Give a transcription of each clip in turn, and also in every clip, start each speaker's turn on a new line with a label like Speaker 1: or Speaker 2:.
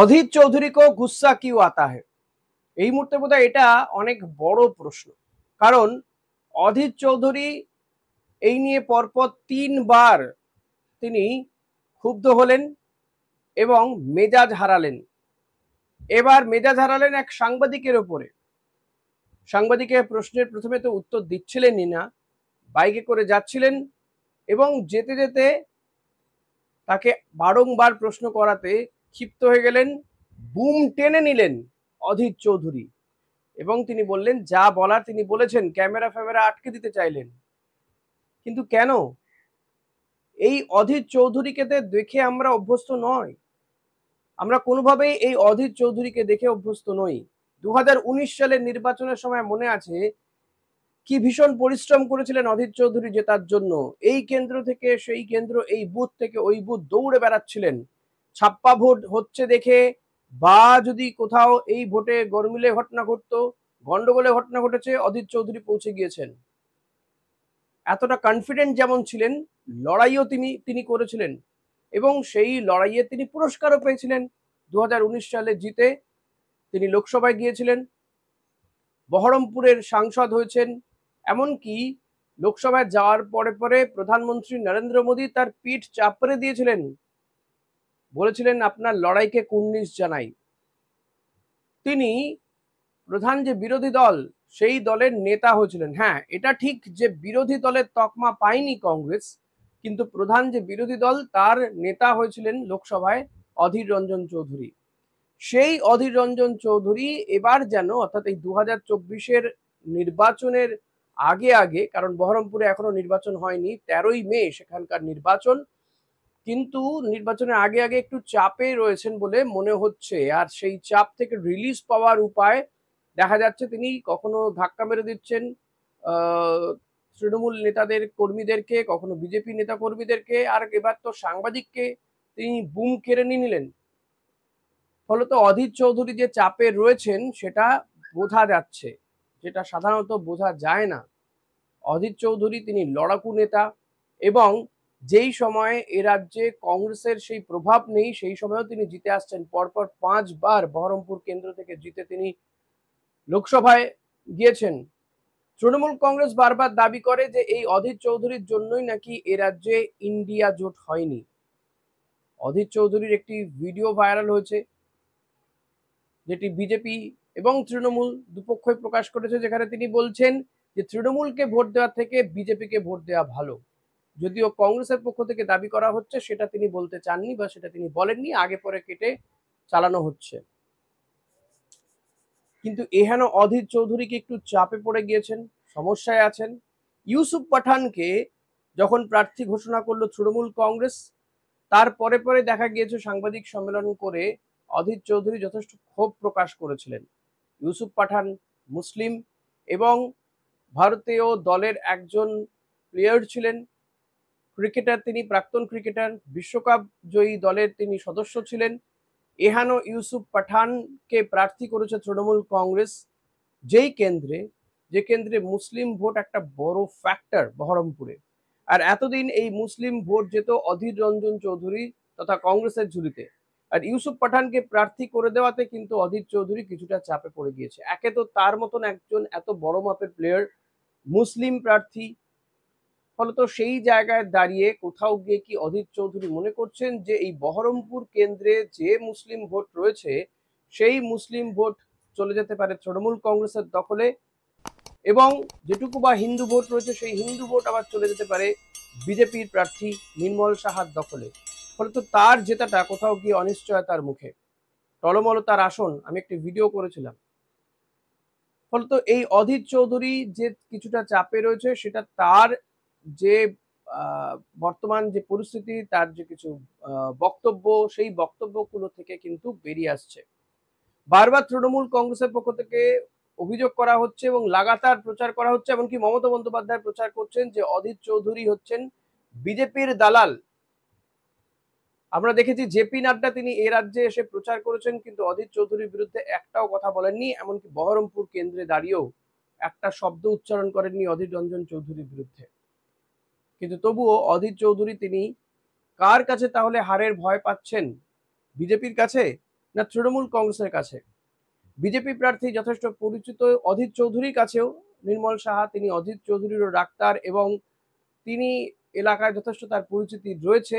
Speaker 1: অধীর চৌধুরী কো গুসা Q আতা হে এই মুহূর্তে বোধহয় এটা অনেক বড় প্রশ্ন কারণ অধীর চৌধুরী এই নিয়ে পরপর তিনবার তিনি ক্ষুব্ধ হলেন এবং মেজাজ হারালেন এবার মেজাজ হারালেন এক সাংবাদিকের ওপরে সাংবাদিকের প্রশ্নের প্রথমে তো উত্তর দিচ্ছিলেনই না বাইকে করে যাচ্ছিলেন এবং যেতে যেতে তাকে বারংবার প্রশ্ন করাতে ক্ষিপ্ত হয়ে গেলেন বুম টেনে নিলেন অধীর চৌধুরী এবং তিনি বললেন যা বলার তিনি বলেছেন ক্যামেরা ফ্যামেরা আটকে দিতে চাইলেন কিন্তু কেন এই অধীর চৌধুরীকে দেখে আমরা অভ্যস্ত নয় আমরা কোনোভাবেই এই অধীর চৌধুরীকে দেখে অভ্যস্ত নই দু উনিশ সালের নির্বাচনের সময় মনে আছে কি ভীষণ পরিশ্রম করেছিলেন অধীর চৌধুরী জেতার জন্য এই কেন্দ্র থেকে সেই কেন্দ্র এই বুথ থেকে ওই বুথ দৌড়ে বেড়াচ্ছিলেন ছাপ্পা ভোট হচ্ছে দেখে বা যদি কোথাও এই ভোটে গরমিলে ঘটনা ঘটতো গন্ডগোলে ঘটনা ঘটেছে অধীর চৌধুরী পৌঁছে গিয়েছেন এতটা কনফিডেন্ট যেমন ছিলেন লড়াইও তিনি তিনি করেছিলেন এবং সেই লড়াইয়ে তিনি পুরস্কারও পেয়েছিলেন দু সালে জিতে তিনি লোকসভায় গিয়েছিলেন বহরমপুরের সাংসদ হয়েছেন এমনকি লোকসভায় যাওয়ার পরে পরে প্রধানমন্ত্রী নরেন্দ্র মোদী তার পিঠ চাপড়ে দিয়েছিলেন বলেছিলেন আপনার লড়াইকে কুর্নিশ জানাই তিনি প্রধান যে বিরোধী দল সেই দলের নেতা হয়েছিলেন হ্যাঁ এটা ঠিক যে বিরোধী দলের তকমা পায়নি কংগ্রেস কিন্তু প্রধান যে বিরোধী দল তার নেতা হয়েছিলেন লোকসভায় অধীর রঞ্জন চৌধুরী সেই অধীর রঞ্জন চৌধুরী এবার যেন অর্থাৎ এই দু হাজার নির্বাচনের আগে আগে কারণ বহরমপুরে এখনো নির্বাচন হয়নি তেরোই মে সেখানকার নির্বাচন কিন্তু নির্বাচনের আগে আগে একটু চাপে রয়েছেন বলে মনে হচ্ছে আর সেই চাপ থেকে রিলিজ পাওয়ার উপায় দেখা যাচ্ছে তিনি কখনো ধাক্কা মেরে দিচ্ছেন তৃণমূল নেতাদের কর্মীদেরকে কখনো বিজেপি নেতা কর্মীদেরকে আর এবার তো সাংবাদিককে তিনি বুম কেড়ে নিয়ে নিলেন ফলত অধীর চৌধুরী যে চাপে রয়েছেন সেটা বোঝা যাচ্ছে যেটা সাধারণত বোঝা যায় না অধীর চৌধুরী তিনি লড়াকু নেতা এবং যেই সময়ে এ রাজ্যে কংগ্রেসের সেই প্রভাব নেই সেই সময়েও তিনি জিতে আসছেন পরপর পাঁচবার বহরমপুর কেন্দ্র থেকে জিতে তিনি লোকসভায় গিয়েছেন তৃণমূল কংগ্রেস বারবার দাবি করে যে এই অধীর চৌধুরীর জন্যই নাকি এ রাজ্যে ইন্ডিয়া জোট হয়নি অধীর চৌধুরীর একটি ভিডিও ভাইরাল হয়েছে যেটি বিজেপি এবং তৃণমূল দুপক্ষই প্রকাশ করেছে যেখানে তিনি বলছেন যে তৃণমূলকে ভোট দেওয়ার থেকে বিজেপিকে ভোট দেওয়া ভালো যদিও কংগ্রেসের পক্ষ থেকে দাবি করা হচ্ছে সেটা তিনি বলতে চাননি বা সেটা তিনি বলেননি আগে পরে কেটে চালানো হচ্ছে কিন্তু এহেন অধীর চৌধুরীকে একটু চাপে পড়ে গিয়েছেন সমস্যায় আছেন ইউসুফ পাঠানকে যখন প্রার্থী ঘোষণা করলো তৃণমূল কংগ্রেস তার পরে পরে দেখা গিয়েছে সাংবাদিক সম্মেলন করে অধীর চৌধুরী যথেষ্ট ক্ষোভ প্রকাশ করেছিলেন ইউসুফ পাঠান মুসলিম এবং ভারতীয় দলের একজন প্লেয়ার ছিলেন ক্রিকেটার তিনি প্রাক্তন ক্রিকেটার বিশ্বকাপ জয়ী দলের তিনি সদস্য ছিলেন এহানো ইউসুফ পাঠানকে প্রার্থী করেছে তৃণমূল কংগ্রেস যেই কেন্দ্রে যে কেন্দ্রে মুসলিম ভোট একটা বড় ফ্যাক্টর বহরমপুরে আর এতদিন এই মুসলিম ভোট যেত অধীর রঞ্জন চৌধুরী তথা কংগ্রেসের ঝুলিতে আর ইউসুফ পাঠানকে প্রার্থী করে দেওয়াতে কিন্তু অধীর চৌধুরী কিছুটা চাপে পড়ে গিয়েছে একে তো তার মতন একজন এত বড় মাপের প্লেয়ার মুসলিম প্রার্থী ফলত সেই জায়গায় দাঁড়িয়ে কোথাও গিয়ে কি অধীর চৌধুরী মনে করছেন যে এই বহরমপুর কেন্দ্রে যে মুসলিম ভোট রয়েছে সেই মুসলিম ভোট চলে যেতে পারে তৃণমূল কংগ্রেসের দখলে এবং যেটুকু বা হিন্দু ভোট রয়েছে সেই হিন্দু ভোট আবার চলে যেতে পারে বিজেপির প্রার্থী নির্মল সাহার দখলে ফলে তো তার জেতাটা কোথাও গিয়ে অনিশ্চয়তার মুখে টলমল তার আসন আমি একটি ভিডিও করেছিলাম ফলত এই অধীর চৌধুরী যে কিছুটা চাপে রয়েছে সেটা তার যে বর্তমান যে পরিস্থিতি তার যে কিছু বক্তব্য সেই বক্তব্যগুলো থেকে কিন্তু বেরিয়ে আসছে বারবার তৃণমূল কংগ্রেসের পক্ষ থেকে অভিযোগ করা হচ্ছে এবং লাগাতার প্রচার করা হচ্ছে এমনকি মমতা বন্দ্যোপাধ্যায় প্রচার করছেন যে অধীর চৌধুরী হচ্ছেন বিজেপির দালাল আমরা দেখেছি জেপি নাড্ডা তিনি এ রাজ্যে এসে প্রচার করেছেন কিন্তু অধীর চৌধুরীর বিরুদ্ধে একটাও কথা বলেননি এমনকি বহরমপুর কেন্দ্রে দাঁড়িয়েও একটা শব্দ উচ্চারণ করেননি অধীর রঞ্জন চৌধুরীর বিরুদ্ধে কিন্তু তবুও অধীর চৌধুরী তিনি কার কাছে তাহলে হারের ভয় পাচ্ছেন বিজেপির কাছে না তৃণমূল কংগ্রেসের কাছে বিজেপি প্রার্থী যথেষ্ট পরিচিত অধীর চৌধুরীর কাছেও নির্মল সাহা তিনি অধীর চৌধুরীরও ডাক্তার এবং তিনি এলাকায় যথেষ্ট তার পরিচিতি রয়েছে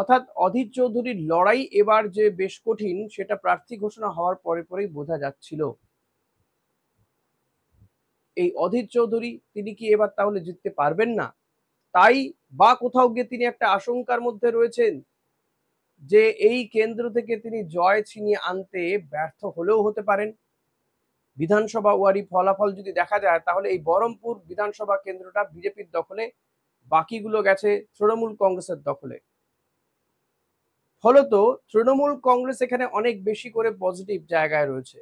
Speaker 1: অর্থাৎ অধীর চৌধুরীর লড়াই এবার যে বেশ কঠিন সেটা প্রার্থী ঘোষণা হওয়ার পরে পরেই বোঝা যাচ্ছিল এই অধীর চৌধুরী তিনি কি এবার তাহলে জিততে পারবেন না তাই বা কোথাও গিয়ে তিনি একটা আশঙ্কার মধ্যে রয়েছেন যে এই কেন্দ্র থেকে তিনি জয় ছিনিয়ে আনতে ব্যর্থ হলেও হতে পারেন বিধানসভা ওয়ারি ফলাফল যদি দেখা যায় তাহলে এই বহরমপুর বিধানসভা কেন্দ্রটা বিজেপির দখলে বাকিগুলো গেছে তৃণমূল কংগ্রেসের দখলে ফলত তৃণমূল কংগ্রেস এখানে অনেক বেশি করে পজিটিভ জায়গায় রয়েছে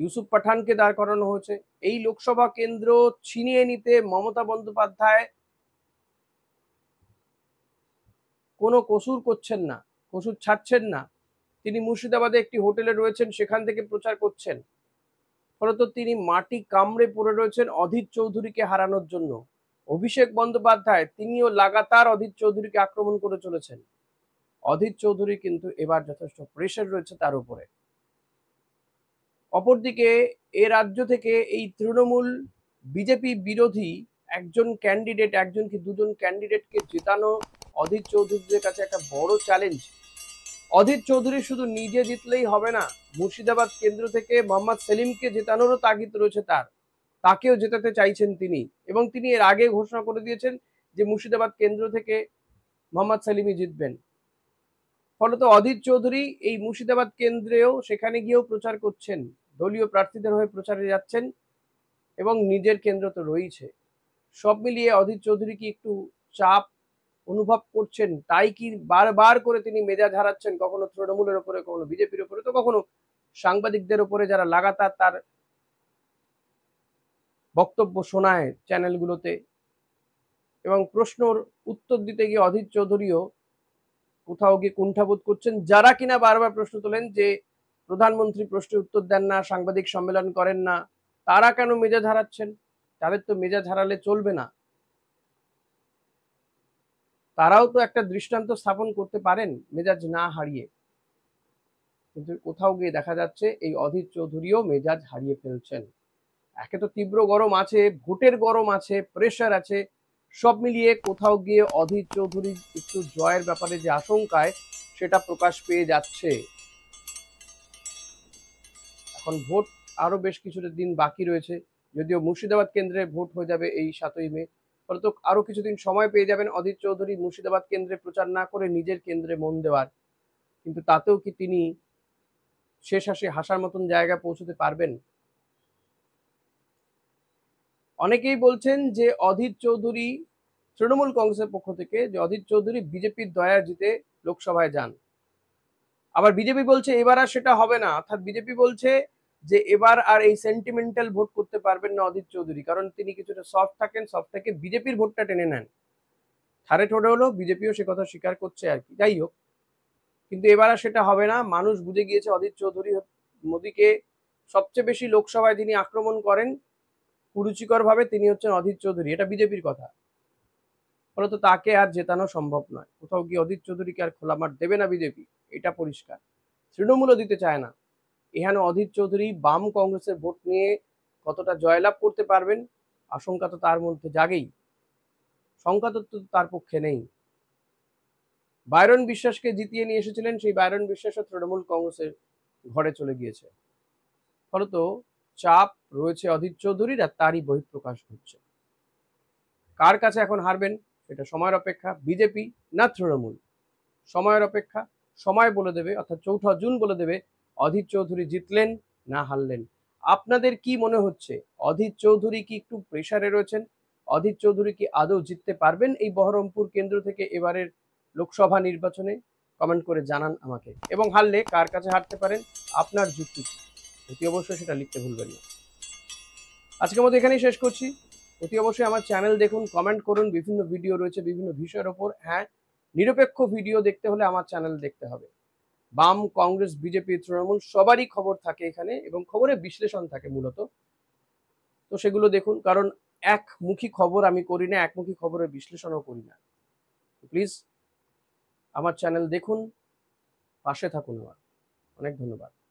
Speaker 1: ইউসুফ পাঠানকে দাঁড় করানো হয়েছে এই লোকসভা কেন্দ্র ছিনিয়ে নিতে মমতা বন্দ্যোপাধ্যায় কোনো কসুর করছেন না কসুর ছাড়ছেন না তিনি মুর্শিদাবাদে একটি হোটেলে রয়েছেন সেখান থেকে প্রচার করছেন ফলত তিনি মাটি কামড়ে পড়ে রয়েছেন অধীর চৌধুরীকে হারানোর জন্য অভিষেক বন্দ্যোপাধ্যায় তিনিও লাগাতার অধীর চৌধুরীকে আক্রমণ করে চলেছেন অধীর চৌধুরী কিন্তু এবার যথেষ্ট প্রেশার রয়েছে তার উপরে অপরদিকে এ রাজ্য থেকে এই তৃণমূল বিজেপি বিরোধী একজন ক্যান্ডিডেট একজন কি দুজন ক্যান্ডিডেটকে জেতানো অধীর চৌধুরীদের কাছে একটা বড় চ্যালেঞ্জ অধীর চৌধুরী শুধু নিজে জিতলেই হবে না মুর্শিদাবাদ কেন্দ্র থেকে মোহাম্মদ সেলিমকে জেতানোরও তাগিদ রয়েছে তার তাকেও জেতাতে চাইছেন তিনি এবং তিনি এর আগে ঘোষণা করে দিয়েছেন যে মুর্শিদাবাদ কেন্দ্র থেকে মোহাম্মদ সেলিমই জিতবেন ফলত অধীর চৌধুরী এই মুর্শিদাবাদ কেন্দ্রেও সেখানে গিয়েও প্রচার করছেন দলীয় প্রার্থীদের হয়ে প্রচারে যাচ্ছেন এবং নিজের কেন্দ্র তো রয়েছে সব মিলিয়ে অধীর চৌধুরী কি একটু চাপ অনুভব করছেন তাই কি বারবার করে তিনি মেজাজ হারাচ্ছেন কখনো তৃণমূলের ওপরে কখনো বিজেপির ওপরে তো কখনো সাংবাদিকদের ওপরে যারা লাগাতার তার বক্তব্য শোনায় চ্যানেলগুলোতে এবং প্রশ্নর উত্তর দিতে গিয়ে অধীর চৌধুরীও কোথাও গিয়ে কুণ্ঠাবোধ করছেন যারা কিনা বারবার প্রশ্ন তোলেন যে প্রধানমন্ত্রী প্রশ্নের উত্তর দেন না সাংবাদিক সম্মেলন করেন না তারা কেন মেজাজ হারাচ্ছেন তাদের তো মেজাজ হারালে চলবে না তারাও তো একটা দৃষ্টান্ত স্থাপন করতে পারেন মেজাজ না হারিয়ে কিন্তু কোথাও গিয়ে দেখা যাচ্ছে এই অধীর চৌধুরীও মেজাজ হারিয়ে ফেলছেন একে তো তীব্র গরম আছে ভোটের গরম আছে প্রেশার আছে সব মিলিয়ে কোথাও গিয়ে অধীর চৌধুরীর একটু জয়ের ব্যাপারে যে আশঙ্কায় সেটা প্রকাশ পেয়ে যাচ্ছে এখন ভোট আরও বেশ কিছুটা দিন বাকি রয়েছে যদিও মুর্শিদাবাদ কেন্দ্রে ভোট হয়ে যাবে এই সাতই মে ফলত আরও কিছুদিন সময় পেয়ে যাবেন অধীর চৌধুরী মুর্শিদাবাদ কেন্দ্রে প্রচার না করে নিজের কেন্দ্রে মন দেওয়ার কিন্তু তাতেও কি তিনি শেষ হাসি হাসার মতন জায়গা পৌঁছতে পারবেন অনেকেই বলছেন যে অধীর চৌধুরী তৃণমূল কংগ্রেসের পক্ষ থেকে যে অধীর চৌধুরী বিজেপির দয়া জিতে লোকসভায় যান আবার বিজেপি বলছে এবার আর সেটা হবে না অর্থাৎ বিজেপি বলছে যে এবার আর এই সেন্টিমেন্টাল ভোট করতে পারবেন না অজিত চৌধুরী কারণ তিনি কিছুটা সফট থাকেন সফট থেকে বিজেপির ভোটটা টেনে নেন থারে ঠোঁটে হলো বিজেপিও সে কথা স্বীকার করছে আর কি যাই হোক কিন্তু এবার আর সেটা হবে না মানুষ বুঝে গিয়েছে অজিত চৌধুরী মোদীকে সবচেয়ে বেশি লোকসভায় তিনি আক্রমণ করেন কুরুচিকরভাবে তিনি হচ্ছেন অধীর চৌধুরী এটা বিজেপির কথা ফলত তাকে আর জেতানো সম্ভব নয় কোথাও গিয়ে অধীর চৌধুরীকে আর খোলা মাঠ দেবে না বিজেপি এটা পরিষ্কার তৃণমূলও দিতে চায় না এখানে অধীর চৌধুরী বাম কংগ্রেসের ভোট নিয়ে কতটা জয়লাভ করতে পারবেন আশঙ্কা তো তার মধ্যে জাগেই শঙ্কা তো তার পক্ষে নেই বায়রন বিশ্বাসকে জিতিয়ে নিয়ে এসেছিলেন সেই বায়রন বিশ্বাসও তৃণমূল কংগ্রেসের ঘরে চলে গিয়েছে ফলত চাপ রয়েছে অধীর চৌধুরীর আর তারই বহিঃপ্রকাশ ঘটছে কার কাছে এখন হারবেন সেটা সময়ের অপেক্ষা বিজেপি না তৃণমূল সময়ের অপেক্ষা সময় বলে দেবে অর্থাৎ চৌঠা জুন বলে দেবে অধীর চৌধুরী জিতলেন না হারলেন আপনাদের কি মনে হচ্ছে অধীর চৌধুরী কি একটু প্রেশারে রয়েছেন অধীর চৌধুরী কি আদৌ জিততে পারবেন এই বহরমপুর কেন্দ্র থেকে এবারের লোকসভা নির্বাচনে কমেন্ট করে জানান আমাকে এবং হারলে কার কাছে হারতে পারেন আপনার যুক্তি অতি অবশ্যই সেটা লিখতে ভুলবেন না আজকের মতো এখানেই শেষ করছি অতি অবশ্যই আমার চ্যানেল দেখুন কমেন্ট করুন বিভিন্ন ভিডিও রয়েছে বিভিন্ন বিষয়ের ওপর হ্যাঁ নিরপেক্ষ ভিডিও দেখতে হলে আমার চ্যানেল দেখতে হবে বাম কংগ্রেস বিজেপি তৃণমূল সবারই খবর থাকে এখানে এবং খবরের বিশ্লেষণ থাকে মূলত তো সেগুলো দেখুন কারণ একমুখী খবর আমি করি না একমুখী খবরের বিশ্লেষণও করি না প্লিজ আমার চ্যানেল দেখুন পাশে থাকুন আমার অনেক ধন্যবাদ